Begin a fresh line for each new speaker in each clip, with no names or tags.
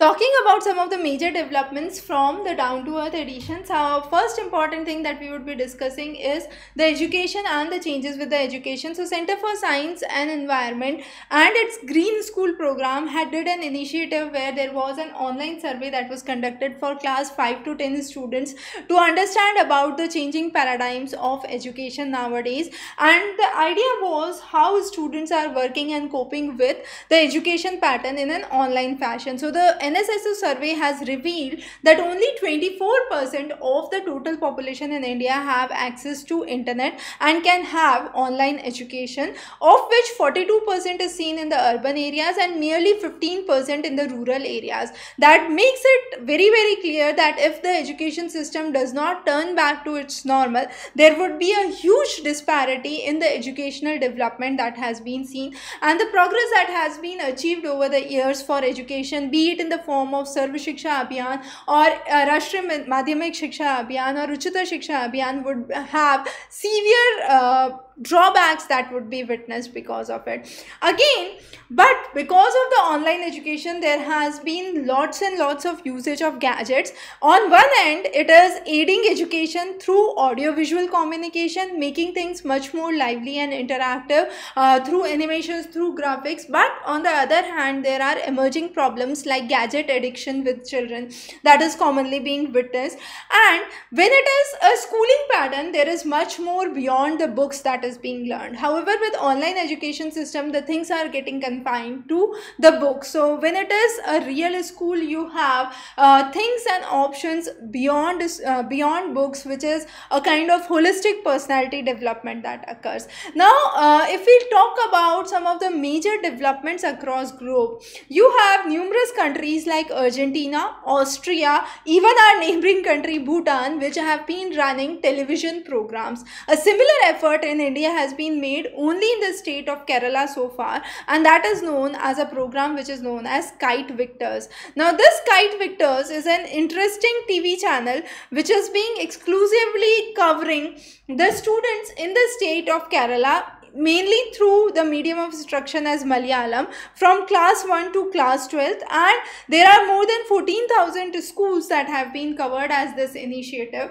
Talking about some of the major developments from the down to earth editions, our uh, first important thing that we would be discussing is the education and the changes with the education. So Center for Science and Environment and its Green School program had did an initiative where there was an online survey that was conducted for class 5 to 10 students to understand about the changing paradigms of education nowadays. And the idea was how students are working and coping with the education pattern in an online fashion. So the NSSF survey has revealed that only 24% of the total population in India have access to internet and can have online education of which 42% is seen in the urban areas and merely 15% in the rural areas. That makes it very very clear that if the education system does not turn back to its normal, there would be a huge disparity in the educational development that has been seen and the progress that has been achieved over the years for education be it in the form of Sarva Shiksha Abhiyan और राष्ट्रीय माध्यमिक शिक्षा अभियान और Uchchatar Shiksha Abhiyan would have severe drawbacks that would be witnessed because of it again but because of the online education there has been lots and lots of usage of gadgets on one end it is aiding education through audio-visual communication making things much more lively and interactive uh, through animations through graphics but on the other hand there are emerging problems like gadget addiction with children that is commonly being witnessed and when it is a schooling pattern there is much more beyond the books that is being learned however with online education system the things are getting confined to the book so when it is a real school you have uh, things and options beyond uh, beyond books which is a kind of holistic personality development that occurs now uh, if we talk about some of the major developments across globe you have numerous countries like argentina austria even our neighboring country bhutan which have been running television programs a similar effort in India has been made only in the state of Kerala so far and that is known as a program which is known as Kite Victors. Now this Kite Victors is an interesting TV channel which is being exclusively covering the students in the state of Kerala mainly through the medium of instruction as Malayalam from class 1 to class 12 and there are more than 14,000 schools that have been covered as this initiative.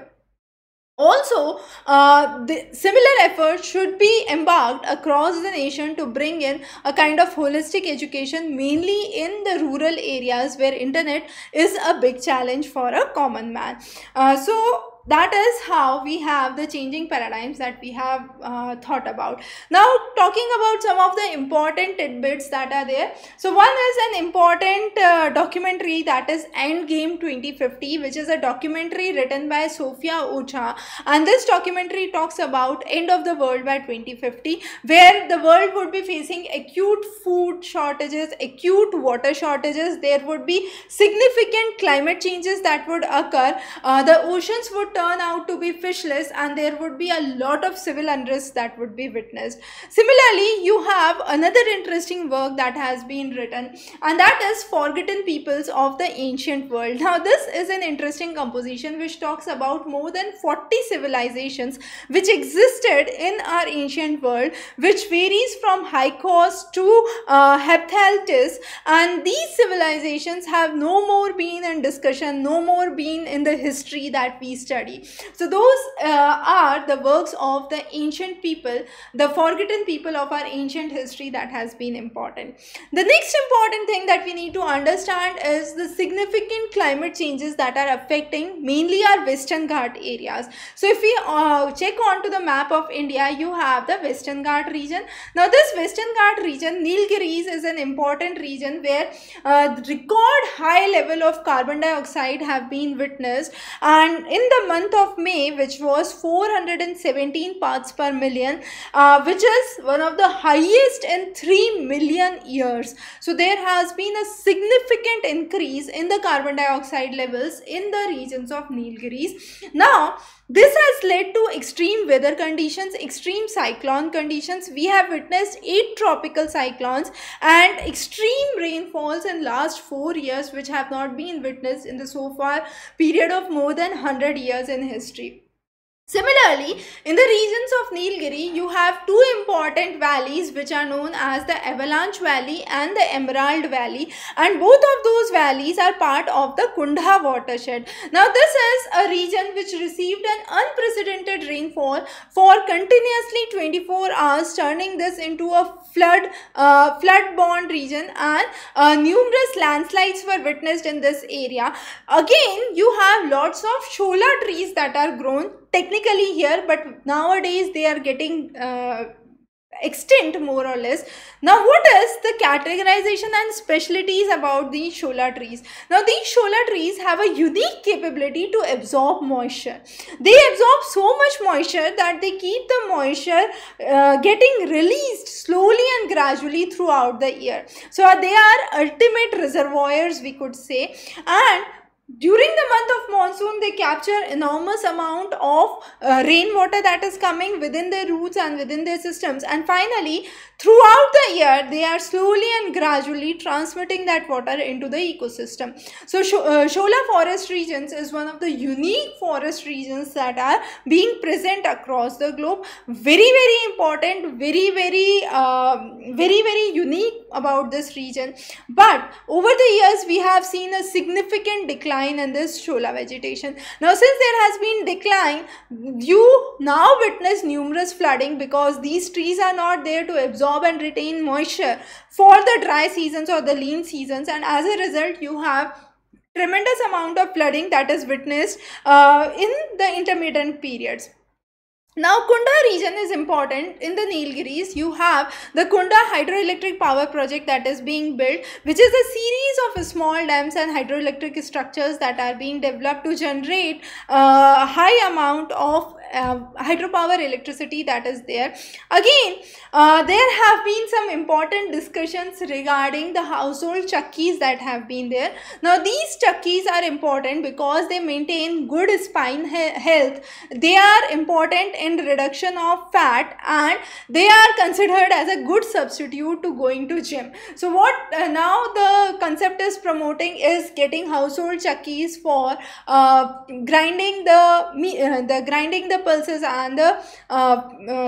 Also, uh, similar efforts should be embarked across the nation to bring in a kind of holistic education, mainly in the rural areas where internet is a big challenge for a common man. Uh, so, that is how we have the changing paradigms that we have uh, thought about. Now talking about some of the important tidbits that are there. So one is an important uh, documentary that is Endgame 2050 which is a documentary written by Sofia Ocha and this documentary talks about end of the world by 2050 where the world would be facing acute food shortages, acute water shortages, there would be significant climate changes that would occur, uh, the oceans would turn out to be fishless and there would be a lot of civil unrest that would be witnessed. Similarly, you have another interesting work that has been written and that is Forgotten Peoples of the Ancient World. Now this is an interesting composition which talks about more than 40 civilizations which existed in our ancient world which varies from Hyksos to uh, and these civilizations have no more been in discussion, no more been in the history that we study study. So those uh, are the works of the ancient people, the forgotten people of our ancient history that has been important. The next important thing that we need to understand is the significant climate changes that are affecting mainly our Western Ghat areas. So if we uh, check onto the map of India, you have the Western Ghat region. Now this Western Ghat region, Nilgiris is an important region where uh, record high level of carbon dioxide have been witnessed and in the month of May, which was 417 parts per million, uh, which is one of the highest in 3 million years. So there has been a significant increase in the carbon dioxide levels in the regions of Nilgiris. Now, this has led to extreme weather conditions, extreme cyclone conditions. We have witnessed 8 tropical cyclones and extreme rainfalls in last 4 years which have not been witnessed in the so far period of more than 100 years in history. Similarly, in the regions of Nilgiri, you have two important valleys which are known as the Avalanche Valley and the Emerald Valley and both of those valleys are part of the Kundha watershed. Now this is a region which received an unprecedented rainfall for continuously 24 hours turning this into a flood uh, flood borne region and uh, numerous landslides were witnessed in this area. Again, you have lots of shola trees that are grown technically here but nowadays they are getting uh, more or less now what is the categorization and specialties about these shola trees now these shola trees have a unique capability to absorb moisture they absorb so much moisture that they keep the moisture uh, getting released slowly and gradually throughout the year so they are ultimate reservoirs we could say and during the month of monsoon they capture enormous amount of uh, rainwater that is coming within their roots and within their systems and finally throughout the year they are slowly and gradually transmitting that water into the ecosystem so uh, shola forest regions is one of the unique forest regions that are being present across the globe very very important very very uh, very very unique about this region but over the years we have seen a significant decline decline in this shola vegetation. Now since there has been decline, you now witness numerous flooding because these trees are not there to absorb and retain moisture for the dry seasons or the lean seasons and as a result you have tremendous amount of flooding that is witnessed uh, in the intermittent periods. Now Kunda region is important in the Nilgiris. You have the Kunda hydroelectric power project that is being built which is a series of small dams and hydroelectric structures that are being developed to generate uh, a high amount of um, hydropower electricity that is there. Again, uh, there have been some important discussions regarding the household chuckies that have been there. Now, these chuckies are important because they maintain good spine he health. They are important in reduction of fat and they are considered as a good substitute to going to gym. So what uh, now the concept is promoting is getting household chuckies for uh, grinding the uh, the grinding the pulses and the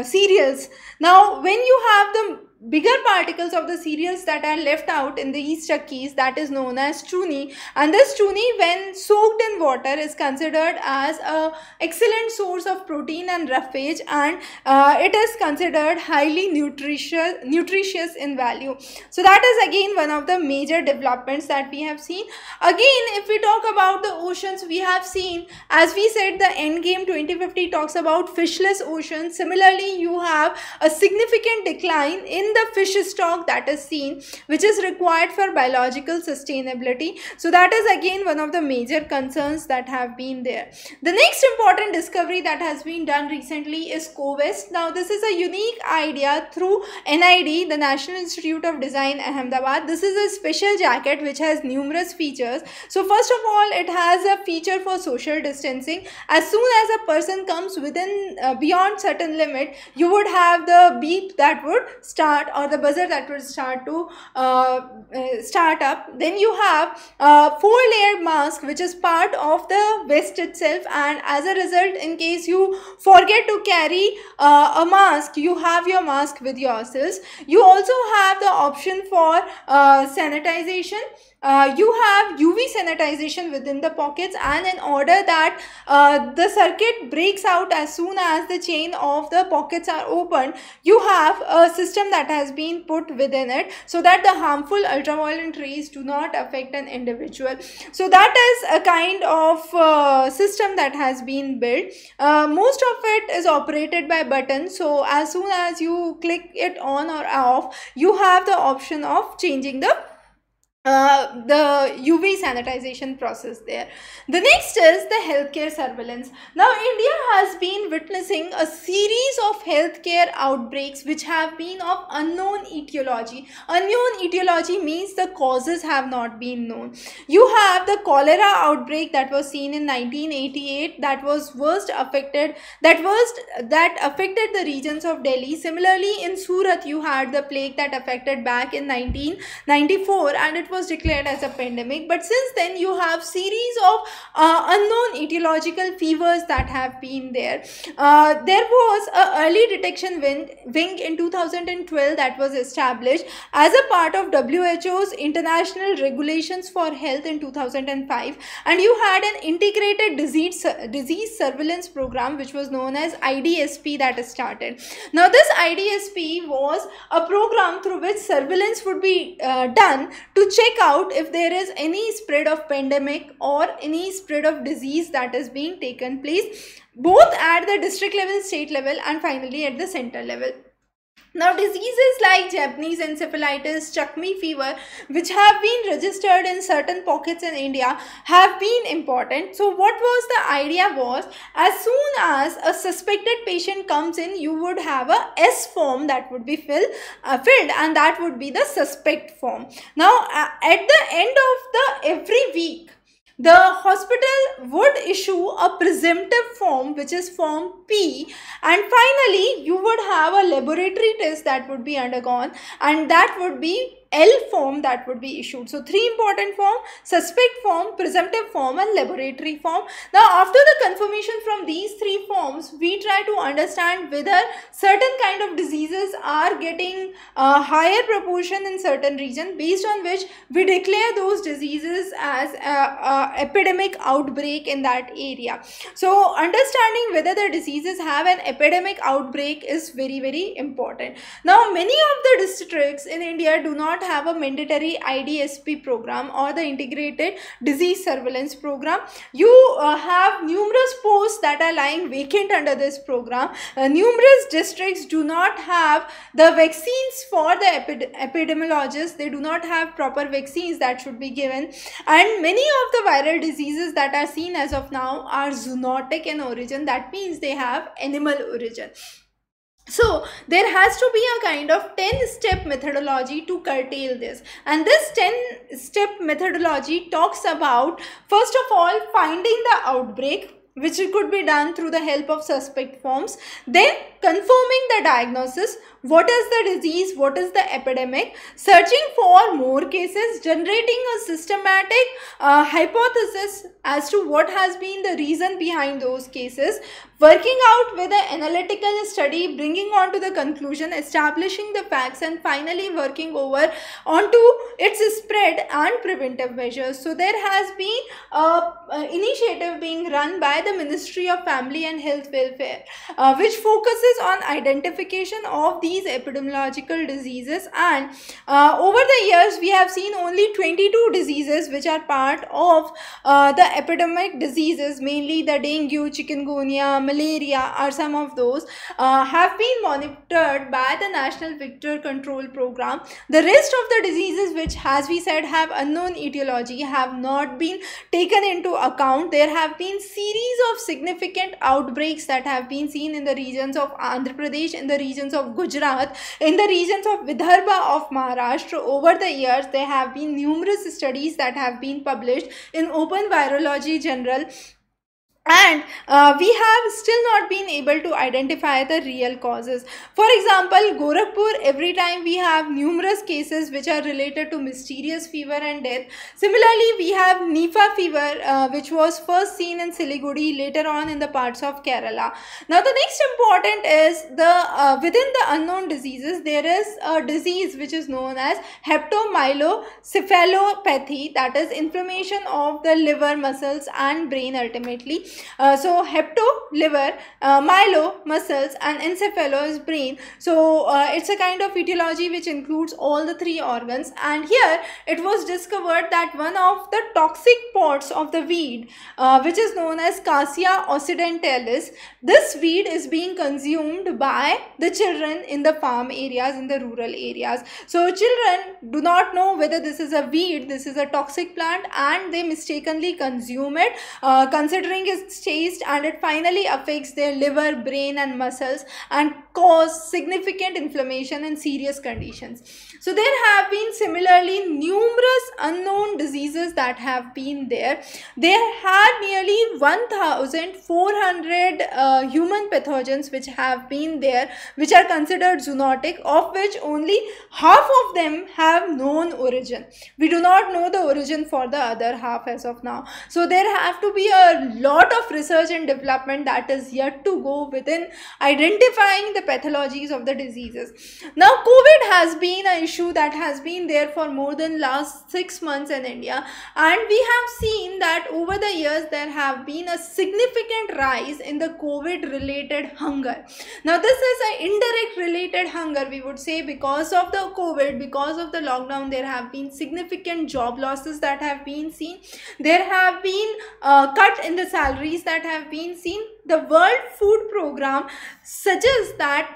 cereals. Uh, uh, now when you have the bigger particles of the cereals that are left out in the East Chakis that is known as chuni and this chuni when soaked in water is considered as a excellent source of protein and roughage and uh, it is considered highly nutritious nutritious in value so that is again one of the major developments that we have seen again if we talk about the oceans we have seen as we said the end game 2050 talks about fishless oceans similarly you have a significant decline in the fish stock that is seen which is required for biological sustainability. So that is again one of the major concerns that have been there. The next important discovery that has been done recently is COVEST. Now this is a unique idea through NID, the National Institute of Design Ahmedabad. This is a special jacket which has numerous features. So first of all, it has a feature for social distancing. As soon as a person comes within uh, beyond certain limit, you would have the beep that would start start or the buzzer that will start to uh, uh start up then you have a four layer mask which is part of the vest itself and as a result in case you forget to carry uh, a mask you have your mask with yourselves you also have the option for uh, sanitization uh, you have UV sanitization within the pockets and in order that uh, the circuit breaks out as soon as the chain of the pockets are opened, you have a system that has been put within it so that the harmful ultraviolet rays do not affect an individual. So that is a kind of uh, system that has been built. Uh, most of it is operated by buttons. So as soon as you click it on or off, you have the option of changing the uh, the UV sanitization process there. The next is the healthcare surveillance. Now, India has been witnessing a series of healthcare outbreaks which have been of unknown etiology. Unknown etiology means the causes have not been known. You have the cholera outbreak that was seen in 1988 that was worst affected, that worst, that affected the regions of Delhi. Similarly, in Surat, you had the plague that affected back in 1994 and it was declared as a pandemic but since then you have series of uh, unknown etiological fevers that have been there uh, there was a early detection wing, wing in 2012 that was established as a part of who's international regulations for health in 2005 and you had an integrated disease disease surveillance program which was known as idsp that started now this idsp was a program through which surveillance would be uh, done to check check out if there is any spread of pandemic or any spread of disease that is being taken place both at the district level, state level and finally at the center level. Now diseases like Japanese encephalitis, chakmi fever which have been registered in certain pockets in India have been important. So what was the idea was as soon as a suspected patient comes in you would have a S form that would be fill, uh, filled and that would be the suspect form. Now uh, at the end of the every week the hospital would issue a presumptive form which is form P and finally you would have a laboratory test that would be undergone and that would be L form that would be issued. So three important form, suspect form, presumptive form and laboratory form. Now after the confirmation from these three forms, we try to understand whether certain kind of diseases are getting a higher proportion in certain region based on which we declare those diseases as a, a epidemic outbreak in that area. So understanding whether the diseases have an epidemic outbreak is very very important. Now many of the districts in India do not have a mandatory IDSP program or the integrated disease surveillance program. You uh, have numerous posts that are lying vacant under this program. Uh, numerous districts do not have the vaccines for the epidemiologists. They do not have proper vaccines that should be given. And many of the viral diseases that are seen as of now are zoonotic in origin. That means they have animal origin. So there has to be a kind of 10 step methodology to curtail this and this 10 step methodology talks about first of all finding the outbreak which could be done through the help of suspect forms then confirming the diagnosis what is the disease, what is the epidemic, searching for more cases, generating a systematic uh, hypothesis as to what has been the reason behind those cases, working out with an analytical study, bringing on to the conclusion, establishing the facts and finally working over onto its spread and preventive measures. So there has been an initiative being run by the Ministry of Family and Health Welfare uh, which focuses on identification of these these epidemiological diseases and uh, over the years we have seen only 22 diseases which are part of uh, the epidemic diseases mainly the dengue chikungunya malaria are some of those uh, have been monitored by the national vector control program the rest of the diseases which as we said have unknown etiology have not been taken into account there have been series of significant outbreaks that have been seen in the regions of andhra pradesh in the regions of gujarat Gujarat. In the regions of Vidarbha of Maharashtra, over the years, there have been numerous studies that have been published in Open Virology Journal and uh, we have still not been able to identify the real causes. For example, Gorakhpur, every time we have numerous cases which are related to mysterious fever and death. Similarly, we have Nipa fever uh, which was first seen in Siliguri later on in the parts of Kerala. Now the next important is the uh, within the unknown diseases there is a disease which is known as heptomyelocephalopathy that is inflammation of the liver, muscles and brain ultimately uh, so hepto liver, uh, myelo muscles and encephalo is brain. So uh, it's a kind of etiology which includes all the three organs and here it was discovered that one of the toxic pods of the weed uh, which is known as Cassia occidentalis, this weed is being consumed by the children in the farm areas, in the rural areas. So children do not know whether this is a weed, this is a toxic plant and they mistakenly consume it uh, considering its is chased and it finally affects their liver, brain and muscles and cause significant inflammation and serious conditions. So there have been similarly numerous unknown diseases that have been there. There had nearly 1,400 uh, human pathogens which have been there which are considered zoonotic of which only half of them have known origin. We do not know the origin for the other half as of now. So there have to be a lot of research and development that is yet to go within identifying the pathologies of the diseases. Now, COVID has been an issue that has been there for more than last six months in India, and we have seen that over the years there have been a significant rise in the COVID related hunger. Now, this is an indirect related hunger, we would say, because of the COVID, because of the lockdown, there have been significant job losses that have been seen. There have been uh, cut in the salary that have been seen, the World Food Program suggests that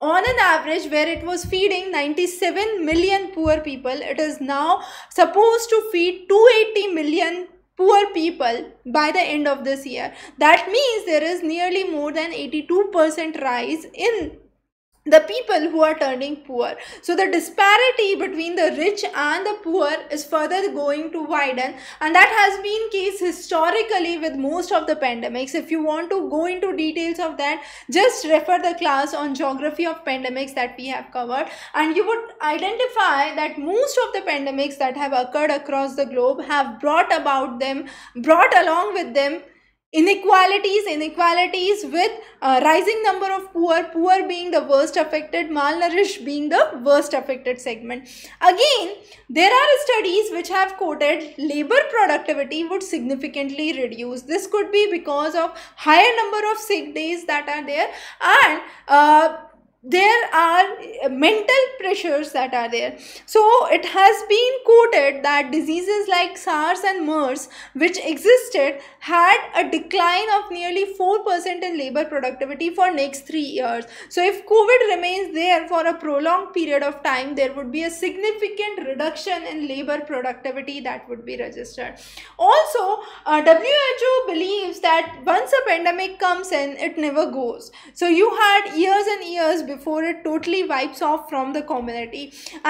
on an average where it was feeding 97 million poor people, it is now supposed to feed 280 million poor people by the end of this year. That means there is nearly more than 82% rise in the people who are turning poor. So the disparity between the rich and the poor is further going to widen and that has been case historically with most of the pandemics. If you want to go into details of that, just refer the class on geography of pandemics that we have covered and you would identify that most of the pandemics that have occurred across the globe have brought about them, brought along with them inequalities inequalities with uh, rising number of poor poor being the worst affected malnourished being the worst affected segment again there are studies which have quoted labor productivity would significantly reduce this could be because of higher number of sick days that are there and uh, there are uh, mental pressures that are there so it has been quoted that diseases like SARS and MERS which existed had a decline of nearly 4% in labor productivity for next 3 years so if covid remains there for a prolonged period of time there would be a significant reduction in labor productivity that would be registered also uh, WHO believes that once a pandemic comes in it never goes so you had years and years before it totally wipes off from the community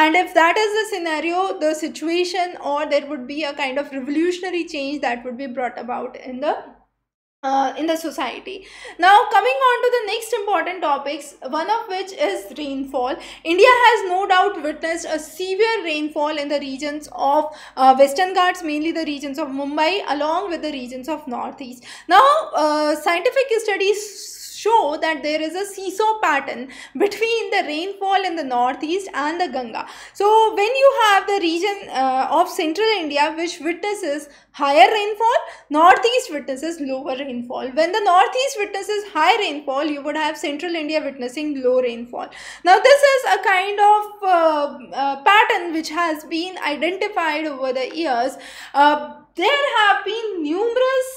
and if that is the scenario the situation or there would be a kind of revolutionary change that would be brought about in the uh, in the society now coming on to the next important topics one of which is rainfall india has no doubt witnessed a severe rainfall in the regions of uh, western ghats mainly the regions of mumbai along with the regions of northeast now uh, scientific studies show that there is a seesaw pattern between the rainfall in the northeast and the Ganga. So when you have the region uh, of central India which witnesses higher rainfall, northeast witnesses lower rainfall. When the northeast witnesses high rainfall, you would have central India witnessing low rainfall. Now this is a kind of uh, uh, pattern which has been identified over the years. Uh, there have been numerous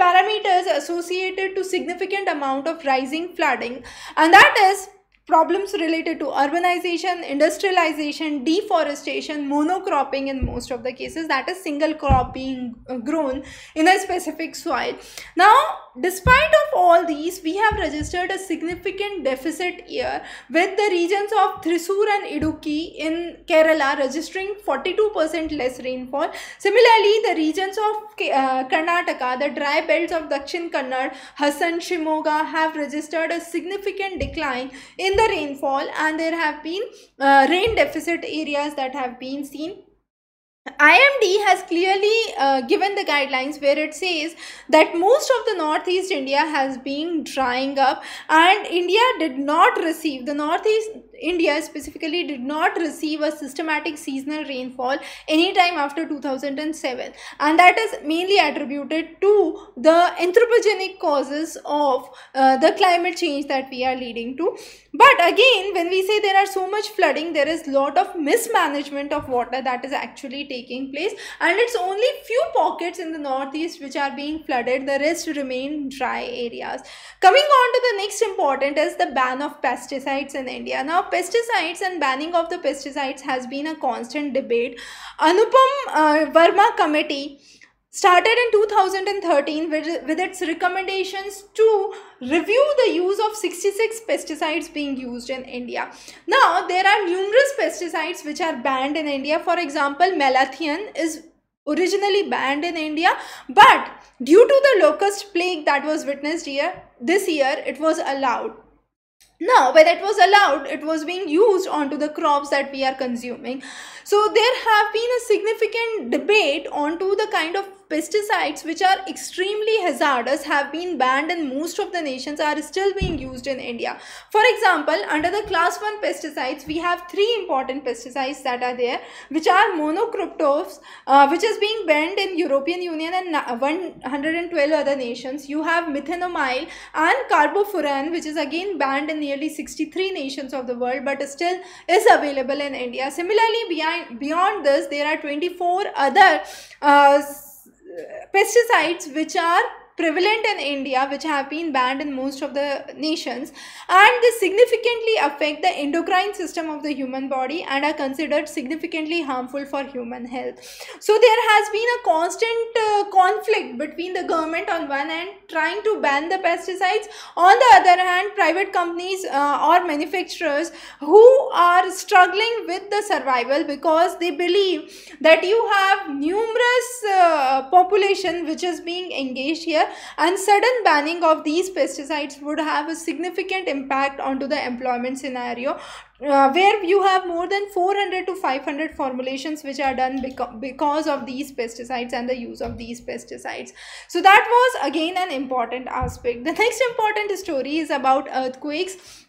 parameters associated to significant amount of rising flooding and that is problems related to urbanization, industrialization, deforestation, monocropping in most of the cases that is single crop being grown in a specific soil. Now despite of all these, we have registered a significant deficit here with the regions of Thrissur and Idukki in Kerala registering 42% less rainfall. Similarly, the regions of uh, Karnataka, the dry belts of Dakshin Kannad, Hassan, Shimoga have registered a significant decline in the rainfall and there have been uh, rain deficit areas that have been seen IMD has clearly uh, given the guidelines where it says that most of the Northeast India has been drying up and India did not receive, the Northeast India specifically did not receive a systematic seasonal rainfall anytime after 2007 and that is mainly attributed to the anthropogenic causes of uh, the climate change that we are leading to but again when we say there are so much flooding there is lot of mismanagement of water that is actually taking place and it's only few pockets in the northeast which are being flooded the rest remain dry areas coming on to the next important is the ban of pesticides in india now pesticides and banning of the pesticides has been a constant debate anupam uh, verma committee started in 2013 with, with its recommendations to review the use of 66 pesticides being used in India. Now, there are numerous pesticides which are banned in India. For example, malathion is originally banned in India, but due to the locust plague that was witnessed here, this year, it was allowed. Now, when it was allowed, it was being used onto the crops that we are consuming. So, there have been a significant debate onto the kind of pesticides which are extremely hazardous have been banned and most of the nations are still being used in India. For example, under the class 1 pesticides, we have three important pesticides that are there which are monocryptos uh, which is being banned in European Union and 112 other nations. You have methanomyl and carbofuran which is again banned in nearly 63 nations of the world but still is available in India. Similarly, beyond beyond this, there are 24 other uh, uh, pesticides which are prevalent in India which have been banned in most of the nations and they significantly affect the endocrine system of the human body and are considered significantly harmful for human health. So there has been a constant uh, conflict between the government on one hand trying to ban the pesticides on the other hand private companies uh, or manufacturers who are struggling with the survival because they believe that you have numerous uh, population which is being engaged here and sudden banning of these pesticides would have a significant impact onto the employment scenario uh, where you have more than 400 to 500 formulations which are done beca because of these pesticides and the use of these pesticides. So that was again an important aspect. The next important story is about earthquakes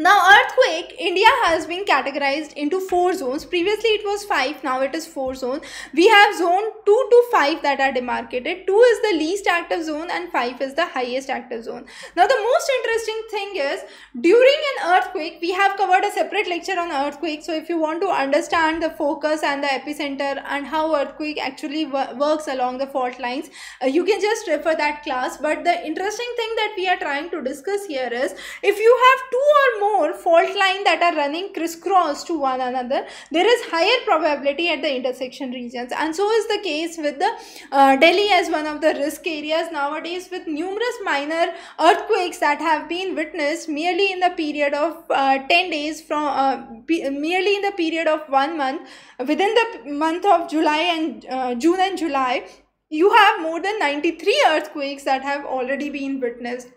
now earthquake, India has been categorized into four zones. Previously it was five, now it is four zones. We have zone 2 to 5 that are demarcated. 2 is the least active zone and 5 is the highest active zone. Now the most interesting thing is during an earthquake, we have covered a separate lecture on earthquake. So if you want to understand the focus and the epicenter and how earthquake actually works along the fault lines, uh, you can just refer that class. But the interesting thing that we are trying to discuss here is if you have two or more more fault lines that are running crisscross to one another, there is higher probability at the intersection regions. And so is the case with the uh, Delhi as one of the risk areas nowadays with numerous minor earthquakes that have been witnessed merely in the period of uh, 10 days from uh, merely in the period of one month within the month of July and uh, June and July you have more than 93 earthquakes that have already been witnessed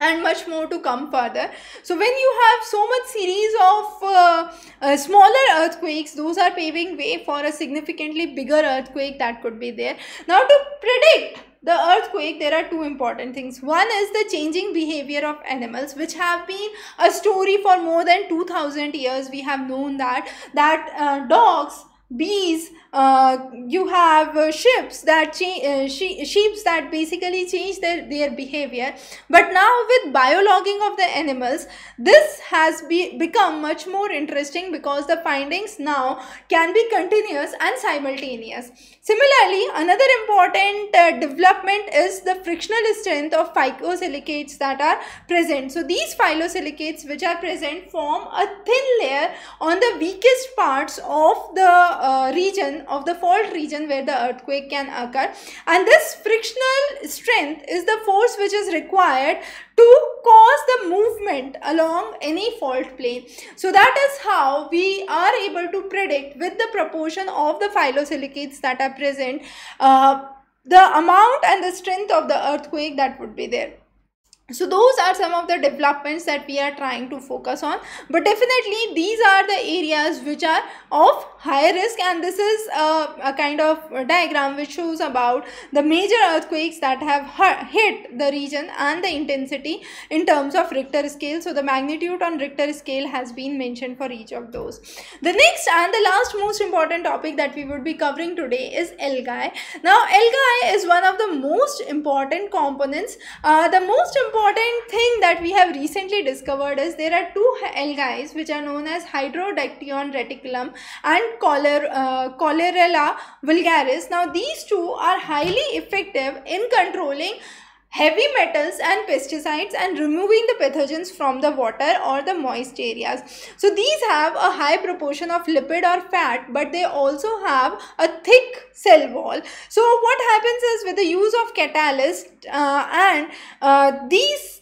and much more to come further so when you have so much series of uh, uh, smaller earthquakes those are paving way for a significantly bigger earthquake that could be there now to predict the earthquake there are two important things one is the changing behavior of animals which have been a story for more than 2000 years we have known that that uh, dogs bees uh, you have uh, ships that uh, she sheeps that basically change their, their behavior but now with biologging of the animals this has be become much more interesting because the findings now can be continuous and simultaneous similarly another important uh, development is the frictional strength of phyllosilicates that are present so these phyllosilicates which are present form a thin layer on the weakest parts of the uh, region of the fault region where the earthquake can occur and this frictional strength is the force which is required to cause the movement along any fault plane. So that is how we are able to predict with the proportion of the phyllosilicates that are present uh, the amount and the strength of the earthquake that would be there so those are some of the developments that we are trying to focus on but definitely these are the areas which are of high risk and this is a, a kind of a diagram which shows about the major earthquakes that have hit the region and the intensity in terms of Richter scale so the magnitude on Richter scale has been mentioned for each of those the next and the last most important topic that we would be covering today is Elgai now Elgai is one of the most important components uh, the most important important thing that we have recently discovered is there are two algae which are known as hydrodactyon reticulum and Choler, uh, vulgaris. Now these two are highly effective in controlling heavy metals and pesticides and removing the pathogens from the water or the moist areas. So these have a high proportion of lipid or fat but they also have a thick cell wall. So what happens is with the use of catalyst uh, and uh, these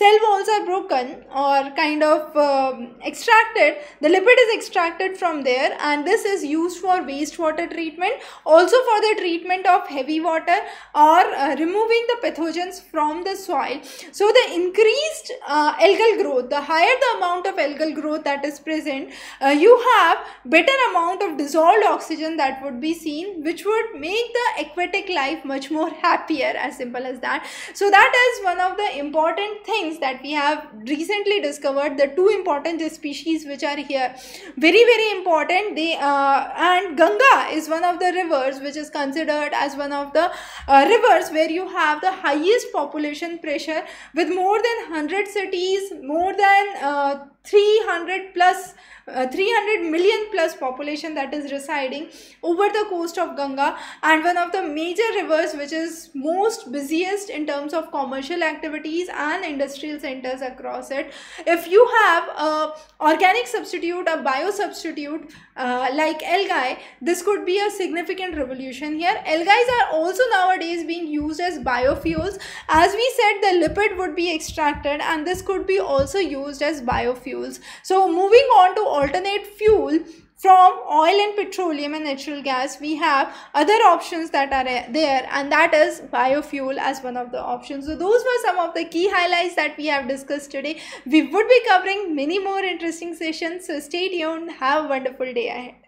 cell walls are broken or kind of um, extracted the lipid is extracted from there and this is used for wastewater treatment also for the treatment of heavy water or uh, removing the pathogens from the soil so the increased uh, algal growth the higher the amount of algal growth that is present uh, you have better amount of dissolved oxygen that would be seen which would make the aquatic life much more happier as simple as that so that is one of the important things that we have recently discovered the two important species which are here very very important they uh, and ganga is one of the rivers which is considered as one of the uh, rivers where you have the highest population pressure with more than 100 cities more than uh, 300 plus uh, 300 million plus population that is residing over the coast of Ganga and one of the major rivers which is most busiest in terms of commercial activities and industrial centers across it. If you have a organic substitute, a bio substitute uh, like algae, this could be a significant revolution here. Algae are also nowadays being used as biofuels. As we said, the lipid would be extracted and this could be also used as biofuels. So moving on to alternate fuel, from oil and petroleum and natural gas we have other options that are there and that is biofuel as one of the options so those were some of the key highlights that we have discussed today we would be covering many more interesting sessions so stay tuned have a wonderful day ahead